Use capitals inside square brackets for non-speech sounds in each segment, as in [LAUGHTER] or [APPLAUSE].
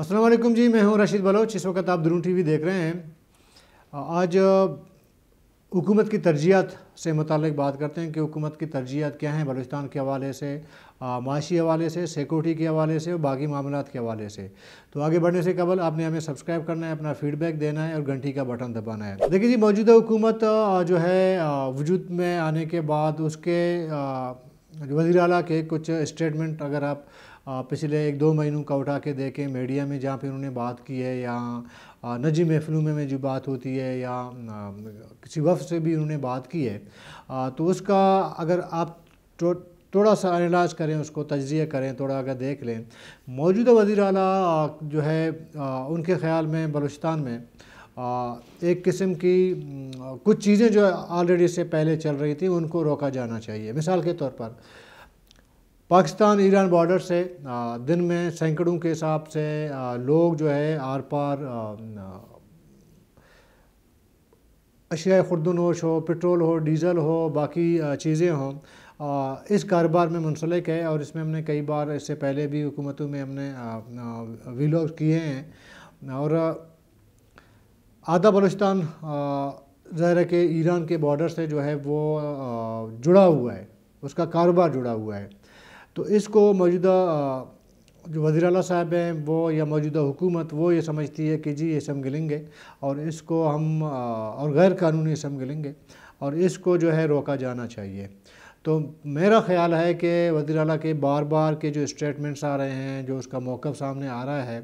असलम जी मैं हूं रशीद बलोच इस वक्त आप टी टीवी देख रहे हैं आज हुकूमत की तरजीहत से मुतल बात करते हैं कि हुकूमत की तरजीहत क्या हैं बलूचिस्तान के हवाले से माशी हवाले से सिक्योरिटी के हवाले से और बाकी मामला के हवाले से तो आगे बढ़ने से कबल आपने हमें सब्सक्राइब करना है अपना फीडबैक देना है और घंटी का बटन दबाना है देखिए जी मौजूदा हुकूमत जो है वजूद में आने के बाद उसके वजी अला के कुछ स्टेटमेंट अगर आप पिछले एक दो महीनों का उठा के देखें मीडिया में जहाँ पे उन्होंने बात की है या नजी महफिलों में जो बात होती है या किसी वफ से भी उन्होंने बात की है तो उसका अगर आप तो, थोड़ा सा एनालाइज करें उसको तजिए करें थोड़ा अगर देख लें मौजूदा वजी अला जो है उनके ख्याल में बलूचिस्तान में एक किस्म की कुछ चीज़ें जो ऑलरेडी से पहले चल रही थी उनको रोका जाना चाहिए मिसाल के तौर पर पाकिस्तान ईरान बॉर्डर से दिन में सैकड़ों के हिसाब से लोग जो है आर पार अशिया खुर्दनोश हो पेट्रोल हो डीज़ल हो बाकी चीज़ें हों इस कारोबार में मुंसलिक है और इसमें हमने कई बार इससे पहले भी हुकूमतों में हमने वीलॉग किए हैं और आधा बलुचस्तान ज़ाहिर है कि ईरान के बॉर्डर से जो है वो जुड़ा हुआ है उसका कारोबार जुड़ा हुआ है तो इसको मौजूदा जो वजीर अला साहब हैं वो या मौजूदा हुकूमत वो ये समझती है कि जी ये समझ लेंगे और इसको हम और गैर कानूनी समझ लेंगे और इसको जो है रोका जाना चाहिए तो मेरा ख्याल है कि वजी अला के बार बार के जो स्टेटमेंट्स आ रहे हैं जो उसका मौक़ सामने आ रहा है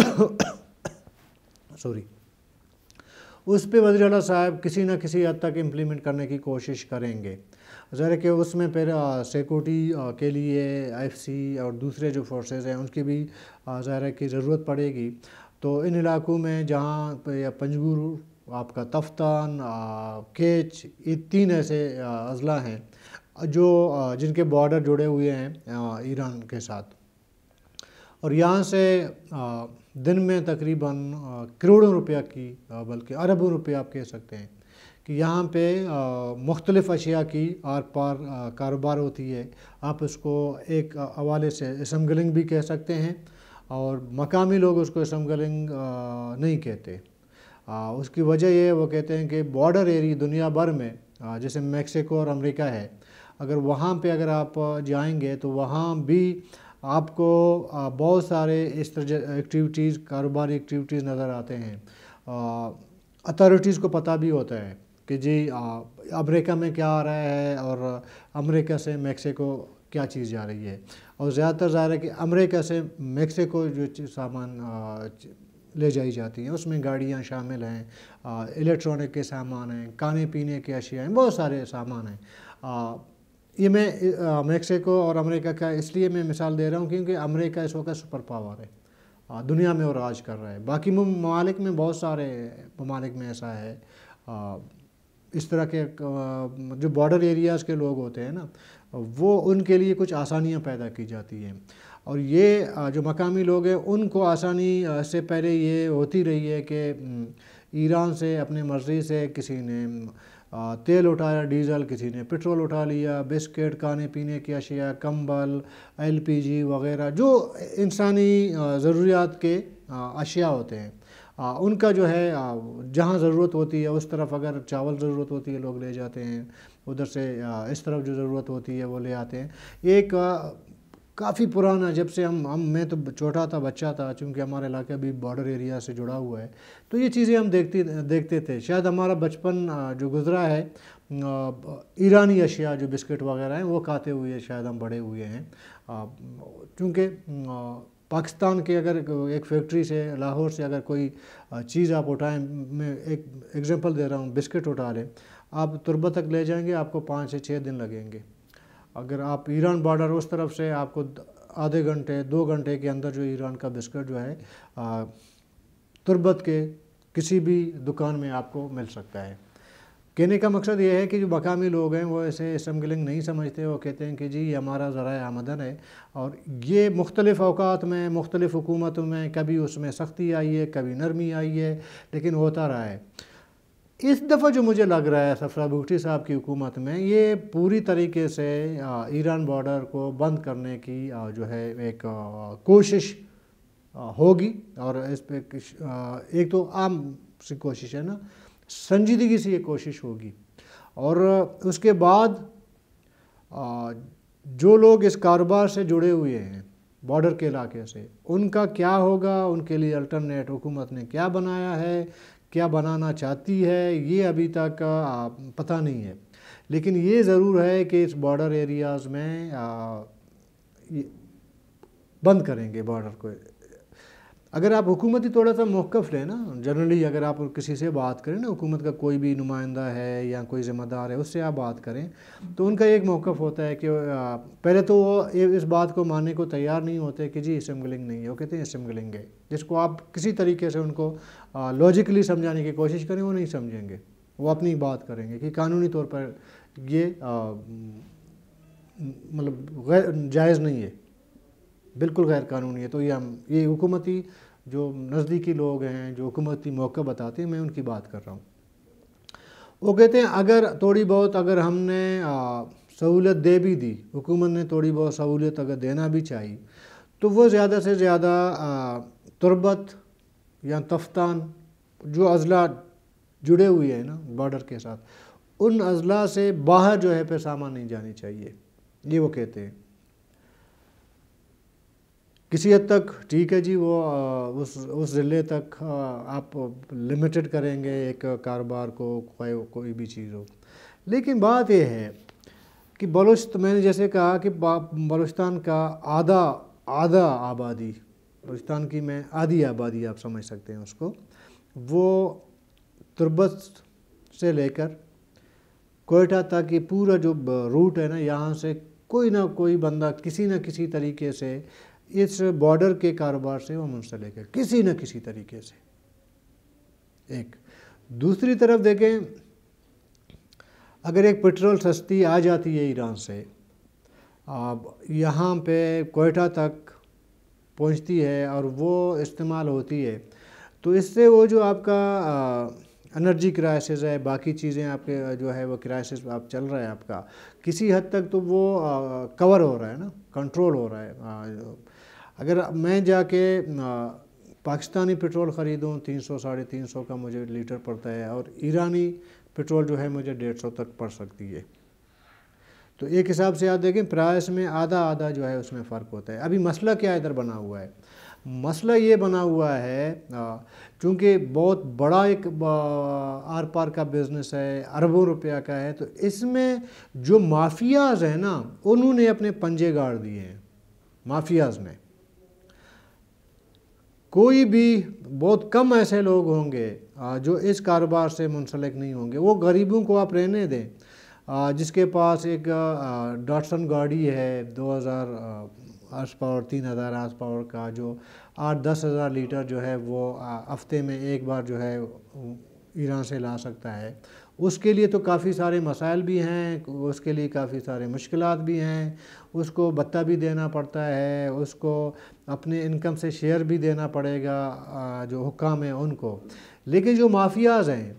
[COUGHS] सॉरी उस पर वजी अला साहब किसी न किसी हद तक इम्प्लीमेंट करने की कोशिश करेंगे ज़र कि उसमें फिर सिक्योरिटी के लिए एफसी और दूसरे जो फोर्सेस हैं उनकी भी ज़रा की ज़रूरत पड़ेगी तो इन इलाकों में जहाँ पंजगुर आपका तफ्तान केच ये तीन ऐसे अजला हैं जो जिनके बॉर्डर जुड़े हुए हैं ईरान के साथ और यहाँ से दिन में तकरीबन करोड़ों रुपया की बल्कि अरबों रुपया आप कह सकते हैं कि यहाँ पे मुख्तलिफ़ अशिया की आर पार कारोबार होती है आप उसको एक हवाले से इसमगलिंग भी कह सकते हैं और मकामी लोग उसको इसमगलिंग नहीं कहते आ, उसकी वजह ये वो कहते हैं कि बॉर्डर एरिया दुनिया भर में जैसे मेक्सिको और अमेरिका है अगर वहाँ पे अगर आप जाएंगे तो वहाँ भी आपको बहुत सारे इस तरह एक्टिविटीज़ कारोबारी एक्टिविटीज़ नज़र आते हैं अथॉरिटीज़ को पता भी होता है कि जी अमेरिका में क्या आ रहा है और अमेरिका से मैक्सिको क्या चीज़ जा रही है और ज़्यादातर ज़ाहिर है कि अमेरिका से मैक्सिको जो सामान ले जाई जाती है उसमें गाड़ियाँ शामिल हैं इलेक्ट्रॉनिक के सामान हैं खाने पीने के अशिया हैं बहुत सारे सामान हैं ये मैं मैक्सिको और अमेरिका का इसलिए मैं मिसाल दे रहा हूँ क्योंकि अमेरिका इस वक्त सुपर पावर है दुनिया में और राज कर रहा है बाकी ममालिक में बहुत सारे ममालिक में ऐसा है आ, इस तरह के जो बॉर्डर एरियाज़ के लोग होते हैं ना वो उनके लिए कुछ आसानियाँ पैदा की जाती हैं और ये जो मकामी लोग हैं उनको आसानी से पहले ये होती रही है कि ईरान से अपने मर्ज़ी से किसी ने तेल उठाया डीजल किसी ने पेट्रोल उठा लिया बिस्किट खाने पीने की अशिया कंबल एलपीजी वगैरह जो इंसानी ज़रूरियात के अशिया होते हैं आ, उनका जो है जहाँ ज़रूरत होती है उस तरफ अगर चावल ज़रूरत होती है लोग ले जाते हैं उधर से आ, इस तरफ जो ज़रूरत होती है वो ले आते हैं एक काफ़ी पुराना जब से हम हम मैं तो छोटा था बच्चा था चूँकि हमारा इलाका भी बॉर्डर एरिया से जुड़ा हुआ है तो ये चीज़ें हम देखते देखते थे शायद हमारा बचपन जो गुज़रा है ईरानी अशिया जो बिस्किट वगैरह हैं वो खाते हुए शायद हम बड़े हुए हैं चूँकि पाकिस्तान के अगर एक फैक्ट्री से लाहौर से अगर कोई चीज़ आप उठाएं मैं एक एग्जांपल दे रहा हूँ बिस्किट उठा लें आप तुरबा तक ले जाएंगे आपको पाँच से छः दिन लगेंगे अगर आप ईरान बॉर्डर उस तरफ से आपको आधे घंटे दो घंटे के अंदर जो ईरान का बिस्किट जो है तुरबत के किसी भी दुकान में आपको मिल सकता है कहने का मकसद ये है कि जो मकामी लोग हैं वो ऐसे स्मगलिंग नहीं समझते वो कहते हैं कि जी ये हमारा ज़रा आमदन है और ये मुख्तलिफ़ अवकात में मुख्तलिफ़ हुकूमतों में कभी उसमें सख्ती आई है कभी नरमी आई है लेकिन होता रहा है इस दफ़ा जो मुझे लग रहा है सफरा बुगटी साहब की हुकूमत में ये पूरी तरीके से ईरान बॉर्डर को बंद करने की जो है एक कोशिश होगी और इस पर एक तो आम सी कोशिश है ना संजीदगी से ये कोशिश होगी और उसके बाद जो लोग इस कारोबार से जुड़े हुए हैं बॉर्डर के इलाके से उनका क्या होगा उनके लिए अल्टरनेट हुकूमत ने क्या बनाया है क्या बनाना चाहती है ये अभी तक पता नहीं है लेकिन ये ज़रूर है कि इस बॉर्डर एरियाज़ में आ, बंद करेंगे बॉर्डर को अगर आप हुकूमती थोड़ा सा मौकफ़ लें ना जनरली अगर आप किसी से बात करें ना हुकूमत का कोई भी नुमाइंदा है या कोई ज़िम्मेदार है उससे आप बात करें तो उनका एक मौकफ़ होता है कि पहले तो वो इस बात को मानने को तैयार नहीं होते कि जी स्मगलिंग नहीं है वो कहते हैं स्मगलिंग है जिसको आप किसी तरीके से उनको लॉजिकली समझाने की कोशिश करें वो नहीं समझेंगे वो अपनी बात करेंगे कि कानूनी तौर पर ये मतलब जायज़ नहीं है बिल्कुल गैर कानूनी है तो ये हम ये हुकूमती जो नज़दीकी लोग हैं जो हुकूमती मौका बताते हैं मैं उनकी बात कर रहा हूँ वो कहते हैं अगर थोड़ी बहुत अगर हमने सहूलत दे भी दी हुकूमत ने थोड़ी बहुत सहूलियत अगर देना भी चाहिए तो वो ज़्यादा से ज़्यादा तुरबत या तफ्तान जो अजला जुड़े हुए हैं ना बॉर्डर के साथ उन अजला से बाहर जो है फिर सामान नहीं जानी चाहिए ये वो कहते हैं किसी हद तक ठीक है जी वो उस उस ज़िले तक आप लिमिटेड करेंगे एक कारोबार को कोई कोई भी चीज़ हो लेकिन बात यह है कि बलुस्त मैंने जैसे कहा कि बलोचिस्तान का आधा आधा आबादी बलुस्तान की मैं आधी आबादी आप समझ सकते हैं उसको वो तुर्बत से लेकर कोयटा तक कि पूरा जो रूट है ना यहाँ से कोई ना कोई बंदा किसी ना किसी तरीके से इस बॉर्डर के कारोबार से वो मुंसलिक है किसी न किसी तरीके से एक दूसरी तरफ देखें अगर एक पेट्रोल सस्ती आ जाती है ईरान से अब यहाँ पे कोयटा तक पहुँचती है और वो इस्तेमाल होती है तो इससे वो जो आपका एनर्जी क्राइसिस है बाकी चीज़ें आपके जो है वो क्राइसिस आप चल रहा है आपका किसी हद तक तो वो कवर हो रहा है ना कंट्रोल हो रहा है अगर मैं जाके पाकिस्तानी पेट्रोल ख़रीदूँ तीन सौ साढ़े तीन सौ का मुझे लीटर पड़ता है और ईरानी पेट्रोल जो है मुझे डेढ़ सौ तक पड़ सकती है तो एक हिसाब से आप देखें प्राइस में आधा आधा जो है उसमें फ़र्क होता है अभी मसला क्या इधर बना हुआ है मसला ये बना हुआ है चूँकि बहुत बड़ा एक आर पार का बिज़नेस है अरबों रुपया का है तो इसमें जो माफियाज़ हैं ना उन्होंने अपने पंजे गाड़ दिए हैं माफियाज़ ने कोई भी बहुत कम ऐसे लोग होंगे जो इस कारोबार से मुंसलिक नहीं होंगे वो गरीबों को आप रहने दें जिसके पास एक डॉटसन गाड़ी है दो हज़ार आस पावर तीन हज़ार आस पावर का जो आठ दस हज़ार लीटर जो है वो हफ्ते में एक बार जो है ईरान से ला सकता है उसके लिए तो काफ़ी सारे मसाइल भी हैं उसके लिए काफ़ी सारे मुश्किल भी हैं उसको भत्ता भी देना पड़ता है उसको अपने इनकम से शेयर भी देना पड़ेगा जो हुकाम है उनको लेकिन जो माफियाज़ हैं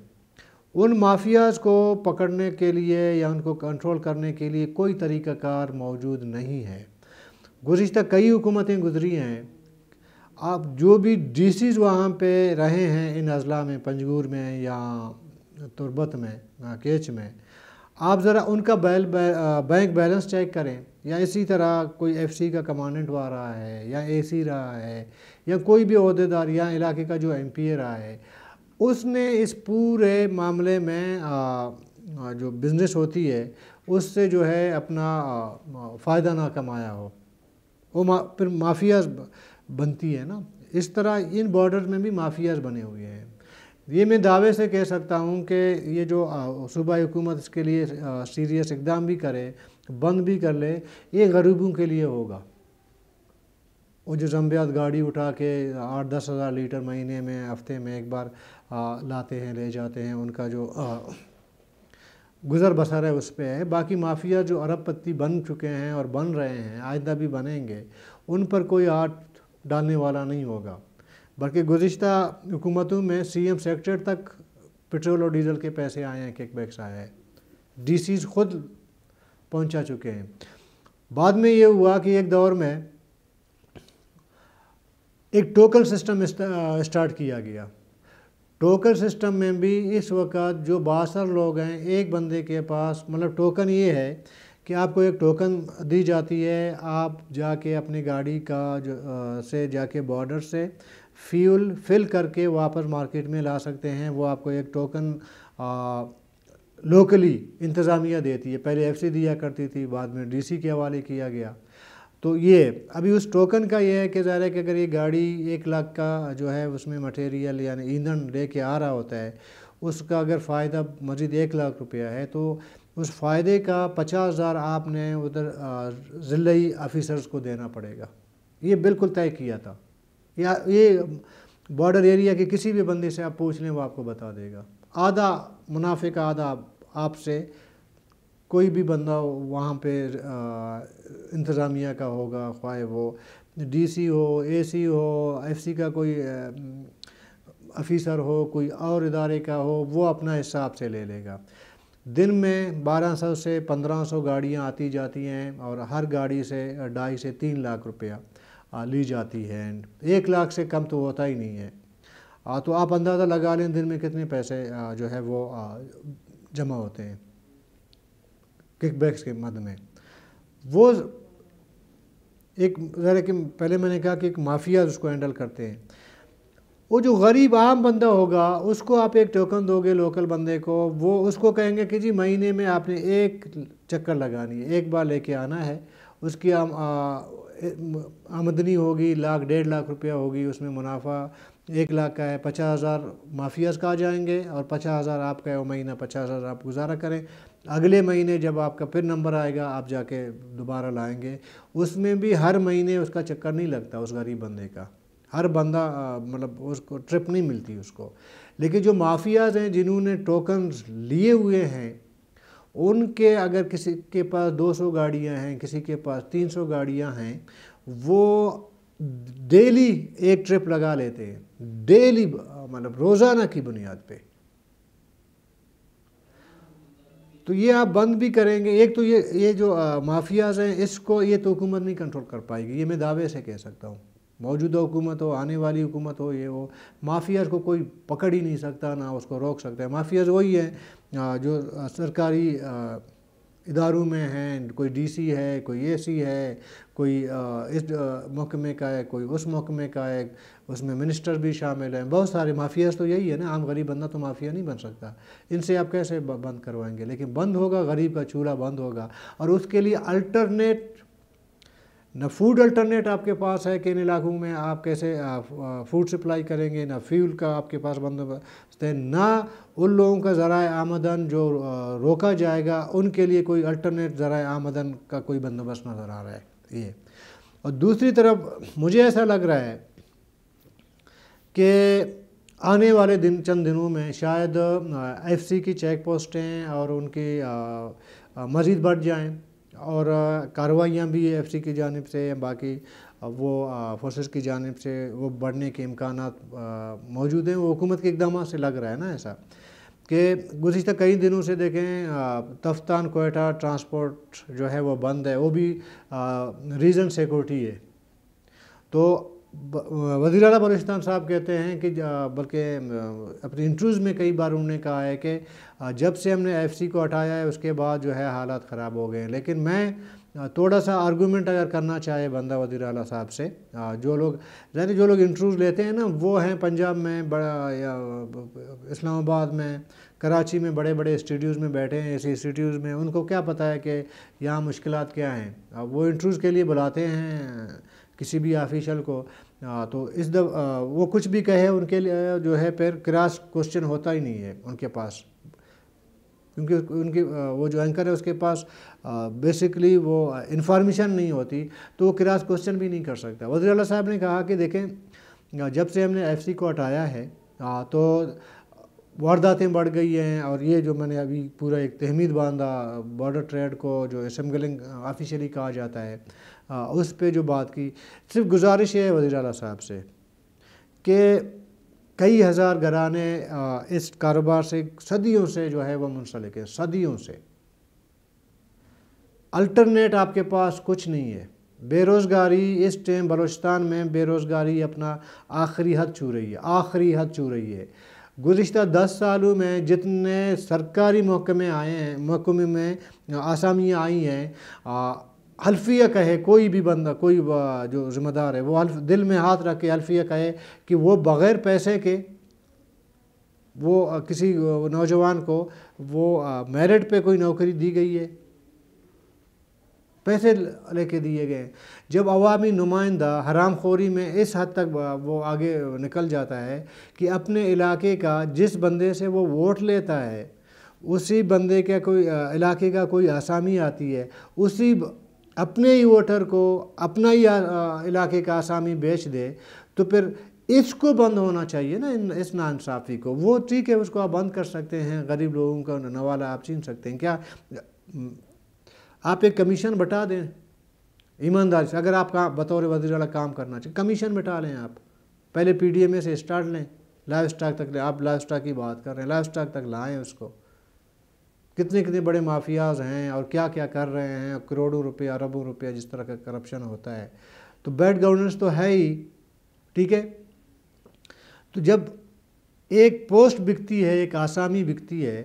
उन माफियाज को पकड़ने के लिए या उनको कंट्रोल करने के लिए कोई तरीक़ाकार मौजूद नहीं है गुज्त कई हुकूमतें गुजरी हैं आप जो भी डी सीज़ वहाँ पर रहे हैं इन अजला में पंजगूर में या तुरबत में केच में आप ज़रा उनका बैल बै, बैंक बैलेंस चेक करें या इसी तरह कोई एफसी का कमांडेंट वा रहा है या एसी रहा है या कोई भी अहदेदार या इलाके का जो एमपीए रहा है उसने इस पूरे मामले में आ, जो बिज़नेस होती है उससे जो है अपना फ़ायदा ना कमाया हो वो मा, फिर माफियाज बनती है ना इस तरह इन बॉर्डर में भी माफियाज बने हुए हैं ये मैं दावे से कह सकता हूँ कि ये जो सूबाई हुकूमत इसके लिए सीरियस इकदाम भी करे बंद भी कर ले ये गरीबों के लिए होगा वो जो जम्बियात गाड़ी उठा के आठ दस हज़ार लीटर महीने में हफ्ते में एक बार लाते हैं ले जाते हैं उनका जो गुज़र बसर है उस पर है बाकी माफिया जो अरब पत्ती बन चुके हैं और बन रहे हैं आयदा भी बनेंगे उन पर कोई आठ डालने वाला नहीं होगा बल्कि गुज्त हुकूमतों में सी एम सेक्रेटर तक पेट्रोल और डीजल के पैसे आए हैं किक बैक्स आए हैं डी सीज खुद पहुँचा चुके हैं बाद में ये हुआ कि एक दौर में एक टोकन सिस्टम स्टार्ट किया गया टोकन सिस्टम में भी इस वक्त जो बासर लोग हैं एक बंदे के पास मतलब टोकन ये है कि आपको एक टोकन दी जाती है आप जाके अपनी गाड़ी का जो आ, से जाके बॉर्डर से फ्यूल फिल करके वापस मार्केट में ला सकते हैं वो आपको एक टोकन लोकली इंतज़ामिया देती है पहले एफसी दिया करती थी बाद में डीसी के हवाले किया गया तो ये अभी उस टोकन का ये है कि ज़ाहिर है कि अगर ये गाड़ी एक लाख का जो है उसमें मटेरियल यानी ईंधन ले के आ रहा होता है उसका अगर फ़ायदा मजीद एक लाख रुपया है तो उस फ़ायदे का पचास हज़ार आपने उधर ज़िली ऑफिसर्स को देना पड़ेगा ये बिल्कुल तय किया था या ये बॉर्डर एरिया के किसी भी बंदे से आप पूछ लें वो आपको बता देगा आधा मुनाफे का आधा आपसे कोई भी बंदा वहाँ पे इंतज़ामिया का होगा ख्वाह वो डीसी हो एसी हो एफसी का कोई अफीसर हो कोई और इदारे का हो वो अपना हिस्सा आपसे ले लेगा दिन में 1200 से 1500 गाड़ियाँ आती जाती हैं और हर गाड़ी से ढाई से तीन लाख रुपया ली जाती है एंड एक लाख से कम तो होता ही नहीं है तो आप अंदाज़ा लगा लें दिन में कितने पैसे जो है वो जमा होते हैं किकबैक्स के मद में वो एक ज़रा कि पहले मैंने कहा कि एक माफिया उसको हैंडल करते हैं वो जो गरीब आम बंदा होगा उसको आप एक टोकन दोगे लोकल बंदे को वो उसको कहेंगे कि जी महीने में आपने एक चक्कर लगानी है एक बार लेके आना है उसकी आ, आमदनी होगी लाख डेढ़ लाख रुपया होगी उसमें मुनाफा एक लाख का है पचास हज़ार माफियाज का आ जाएंगे और पचास हज़ार आपका है वो महीना पचास हज़ार आप गुजारा करें अगले महीने जब आपका फिर नंबर आएगा आप जाके दोबारा लाएंगे उसमें भी हर महीने उसका चक्कर नहीं लगता उस गरीब बंदे का हर बंदा मतलब उसको ट्रिप नहीं मिलती उसको लेकिन जो माफियाज हैं जिन्होंने टोकन लिए हुए हैं उनके अगर किसी के पास 200 गाड़ियां हैं किसी के पास 300 गाड़ियां हैं वो डेली एक ट्रिप लगा लेते हैं डेली मतलब रोज़ाना की बुनियाद पे तो ये आप बंद भी करेंगे एक तो ये ये जो माफियाज़ हैं इसको ये तो हुकूमत नहीं कंट्रोल कर पाएगी ये मैं दावे से कह सकता हूँ मौजूदा हुकूमत हो आने वाली हुकूमत हो ये हो माफियाज को कोई पकड़ ही नहीं सकता ना उसको रोक सकता है माफियाज वही है जो सरकारी इदारों में हैं कोई डीसी है कोई एसी है कोई इस महकमे का है कोई उस महकमे का है उसमें मिनिस्टर भी शामिल हैं बहुत सारे माफियाज तो यही है ना आम गरीब बंदा तो माफिया नहीं बन सकता इनसे आप कैसे बंद करवाएंगे लेकिन बंद होगा गरीब का चूल्हा बंद होगा और उसके लिए अल्टरनेट ना फूड अल्टरनेट आपके पास है कि इन इलाकों में आप कैसे फूड सप्लाई करेंगे ना फ्यूल का आपके पास बंदोबस्त है ना उन लोगों का ज़रा आमदन जो रोका जाएगा उनके लिए कोई अल्टरनेट ज़रा आमदन का कोई बंदोबस्त नज़र आ रहा है ये और दूसरी तरफ मुझे ऐसा लग रहा है कि आने वाले दिन चंद दिनों में शायद एफ की चेक पोस्टें और उनकी मज़ीद बढ़ जाएँ और कार्रवाइयाँ भी सी की जानब से या बाकी वो फोर्सेस की जानब से वो बढ़ने के इम्कान मौजूद हैं वो हुकूमत के इकदाम से लग रहा है ना ऐसा कि गुज्त कई दिनों से देखें तफ्तान कोयटा ट्रांसपोर्ट जो है वो बंद है वो भी रीज़न सिक्योरिटी है तो वजी अला बलोचिस्तान साहब कहते हैं कि बल्कि अपने इंटरव्यूज़ में कई बार उन्होंने कहा है कि जब से हमने एफसी को हटाया है उसके बाद जो है हालात ख़राब हो गए हैं लेकिन मैं थोड़ा सा आर्गूमेंट अगर करना चाहे बंदा वजी अला साहब से जो लोग यानी जो लोग इंटरव्यूज़ लेते हैं ना वो हैं पंजाब में बड़ा इस्लामाबाद में कराची में बड़े बड़े स्टूडियोज़ में बैठे हैं ऐसे इंस्टीट्यूज़ में उनको क्या पता है कि यहाँ मुश्किल क्या हैं वो इंटरव्यूज़ के लिए बुलाते हैं किसी भी ऑफिशल को आ, तो इस द वो कुछ भी कहे उनके लिए जो है फिर क्रास क्वेश्चन होता ही नहीं है उनके पास क्योंकि उनके वो जो एंकर है उसके पास बेसिकली वो इंफॉर्मेशन नहीं होती तो वो क्रास क्वेश्चन भी नहीं कर सकता अल्लाह साहब ने कहा कि देखें जब से हमने एफ को हटाया है तो वारदातें बढ़ गई हैं और ये जो मैंने अभी पूरा एक तहमीद बांधा बॉर्डर ट्रेड को जो असम्बलिंग ऑफिशियली कहा जाता है हाँ उस पर जो बात की सिर्फ गुजारिश ये है वजी अला साहब से कि कई हज़ार घराने इस कारोबार से सदियों से जो है वह मुंसलिक है सदियों से अल्टरनेट आपके पास कुछ नहीं है बेरोज़गारी इस टाइम बलोचिस्तान में बेरोज़गारी अपना आखिरी हद छू रही है आखिरी हद छू रही है गुज्त दस सालों में जितने सरकारी महकमे आए हैं महकमे में आसामियाँ आई हैं हल्फिया कहे कोई भी बंदा कोई जो ज़िम्मेदार है वो दिल में हाथ रख के हल्फिया कहे कि वो बग़ैर पैसे के वो किसी नौजवान को वो मेरिट पे कोई नौकरी दी गई है पैसे लेके दिए गए जब अवामी नुमाइंदा हराम खोरी में इस हद तक वो आगे निकल जाता है कि अपने इलाके का जिस बंदे से वो वोट लेता है उसी बंदे का कोई इलाके का कोई आसामी आती है उसी अपने ही वोटर को अपना ही इलाके का आसामी बेच दे तो फिर इसको बंद होना चाहिए ना इन इस नाानसाफ़ी को वो ठीक है उसको आप बंद कर सकते हैं गरीब लोगों का नवाला आप छीन सकते हैं क्या आप एक कमीशन बटा दें ईमानदारी से अगर आप काम बतौर वजी अला काम करना चाहिए कमीशन बटा लें आप पहले पी डी एम ए से स्टार्ट लें लाइफ स्टाक तक लें आप लाइफ स्टाक की बात कर रहे हैं लाइफ स्टाक तक लाएँ उसको कितने कितने बड़े माफियाज हैं और क्या क्या कर रहे हैं करोड़ों रुपये अरबों रुपये जिस तरह का करप्शन होता है तो बैड गवर्नेंस तो है ही ठीक है तो जब एक पोस्ट बिकती है एक आसामी बिकती है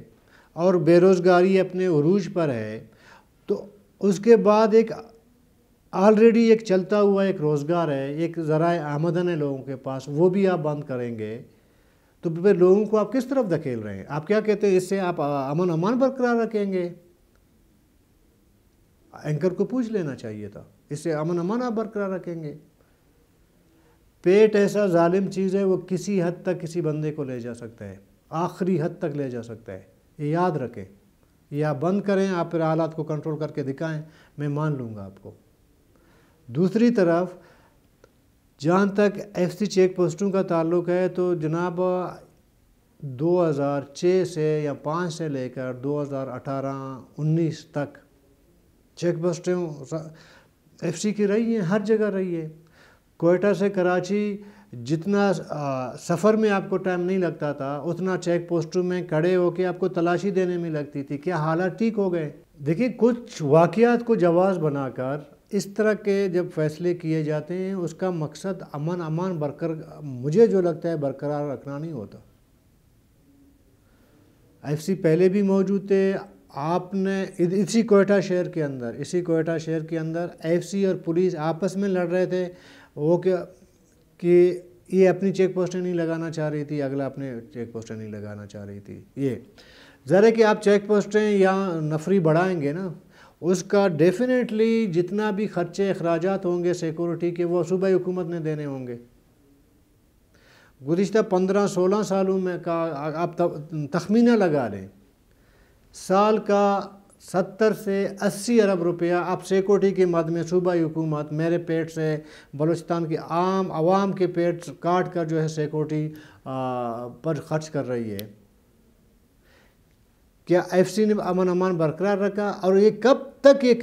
और बेरोज़गारी अपने अरूज पर है तो उसके बाद एक ऑलरेडी एक चलता हुआ एक रोज़गार है एक ज़रा आमदन है लोगों के पास वो भी आप बंद करेंगे तो फिर लोगों को आप किस तरफ धकेल रहे हैं आप क्या कहते हैं इससे आप अमन अमान बरकरार रखेंगे एंकर को पूछ लेना चाहिए था इससे अमन अमान आप बरकरार रखेंगे पेट ऐसा जालिम चीज़ है वो किसी हद तक किसी बंदे को ले जा सकता है आखिरी हद तक ले जा सकता है ये याद रखें या आप बंद करें आप फिर हालात को कंट्रोल करके दिखाएं मैं मान लूँगा आपको दूसरी तरफ जहाँ तक एफ सी चेक पोस्टों का ताल्लुक है तो जनाब 2006 से या पाँच से लेकर 2018-19 तक चेक पोस्टें एफ सी की रही हैं हर जगह रही है कोयटा से कराची जितना सफ़र में आपको टाइम नहीं लगता था उतना चेक पोस्टों में खड़े होकर आपको तलाशी देने में लगती थी क्या हालात ठीक हो गए देखिए कुछ वाक़ात को जवाज़ बनाकर इस तरह के जब फैसले किए जाते हैं उसका मकसद अमन अमान बरकर मुझे जो लगता है बरकरार रखना नहीं होता एफसी पहले भी मौजूद थे आपने इसी कोयटा शहर के अंदर इसी कोयटा शहर के अंदर एफसी और पुलिस आपस में लड़ रहे थे वो क्या कि ये अपनी चेक पोस्टें नहीं लगाना चाह रही थी अगला अपने चेक पोस्टें नहीं लगाना चाह रही थी ये ज़रा कि आप चेक पोस्टें या नफरी बढ़ाएंगे ना उसका डेफिनेटली जितना भी खर्चे अखराज होंगे सिक्योरिटी के वो सूबाई हुकूमत ने देने होंगे गुज्त पंद्रह सोलह सालों में का आप तखमीना लगा लें साल का सत्तर से अस्सी अरब रुपया आप सिक्योरिटी के मद में सूबाई हुकूमत मेरे पेट से बलोचिस्तान के आम आवाम के पेट काट कर जो है सिक्योरिटी पर ख़र्च कर रही है क्या एफ सी ने अमन अमान बरकरार रखा और ये कब तक ये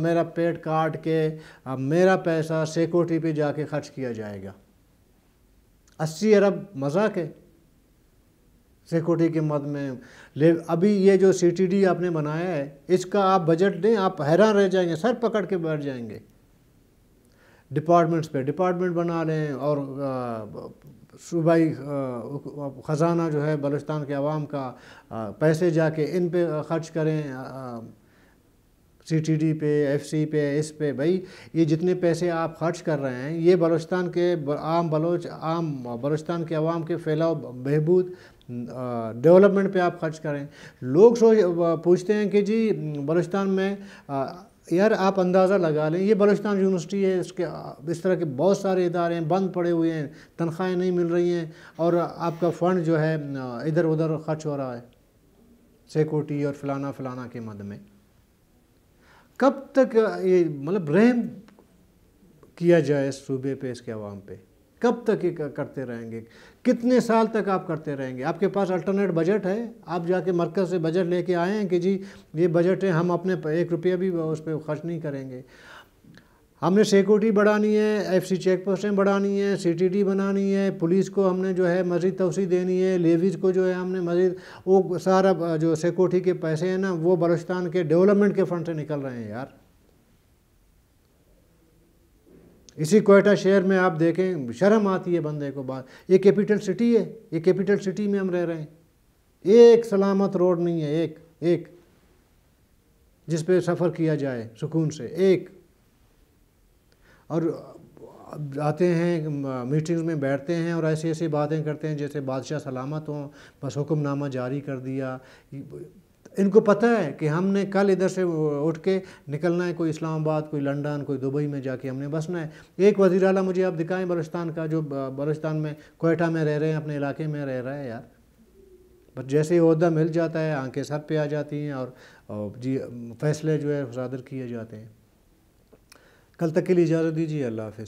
मेरा पेट काट के आ, मेरा पैसा सिक्योरिटी पे जाके खर्च किया जाएगा अस्सी अरब मजाक है सिक्योरिटी के मद में ले अभी ये जो सीटीडी आपने बनाया है इसका आप बजट दें आप हैरान रह जाएंगे सर पकड़ के बैठ जाएंगे डिपार्टमेंट्स पे डिपार्टमेंट बना लें और सूबाई ख़जाना जो है बलुचस्तान के आवाम का आ, पैसे जाके इन पे ख़र्च करें सी टी डी पे एफ सी पे इस पे भाई ये जितने पैसे आप खर्च कर रहे हैं ये बलुचस्तान के आम बलोच आम बलुचस्तान के आवाम के फैलाव बहबूद डेवलपमेंट पे आप खर्च करें लोग सोच पूछते हैं कि जी बलुचस्तान में आ, यार आप अंदाज़ा लगा लें ये बलोचस्तान यूनिवर्सिटी है इसके इस तरह के बहुत सारे इदारे हैं बंद पड़े हुए हैं तनख्वाहें नहीं मिल रही हैं और आपका फ़ंड जो है इधर उधर खर्च हो रहा है सिक्योरिटी और फलाना फलाना के मद में कब तक ये मतलब रहम किया जाए इस सूबे पे इसके आवाम पे कब तक ये करते रहेंगे कितने साल तक आप करते रहेंगे आपके पास अल्टरनेट बजट है आप जाके मरकज से बजट लेके आए हैं कि जी ये बजट है हम अपने एक रुपया भी उस पर खर्च नहीं करेंगे हमने सिक्योरिटी बढ़ानी है एफ सी चेक पोस्टें बढ़ानी है सी टी डी बनानी है पुलिस को हमने जो है मज़ीद तोसी देनी है लेवीज़ को जो है हमने मज़ीद वो सारा जो सिक्योरिटी के पैसे हैं ना वो बलोचिस्तान के डेवलपमेंट के फंड से निकल रहे हैं यार इसी कोयटा शहर में आप देखें शर्म आती है बंदे को बात ये कैपिटल सिटी है ये कैपिटल सिटी में हम रह रहे हैं एक सलामत रोड नहीं है एक एक जिस पे सफ़र किया जाए सुकून से एक और आते हैं मीटिंग्स में बैठते हैं और ऐसी ऐसी बातें करते हैं जैसे बादशाह सलामत हों बस हुक्मनामा जारी कर दिया इनको पता है कि हमने कल इधर से उठ के निकलना है कोई इस्लामाबाद कोई लंदन कोई दुबई में जाके हमने बसना है एक वज़ी अला मुझे आप दिखाएं बलोचस्तान का जो बलोचस्तान में कोयटा में रह रहे हैं अपने इलाके में रह रहा है यार बट जैसे ही अहदा मिल जाता है आंखें सर पे आ जाती हैं और, जी फैसले जो है सादर किए जाते हैं कल तक के लिए इजाज़त दीजिए अल्लाह हाफि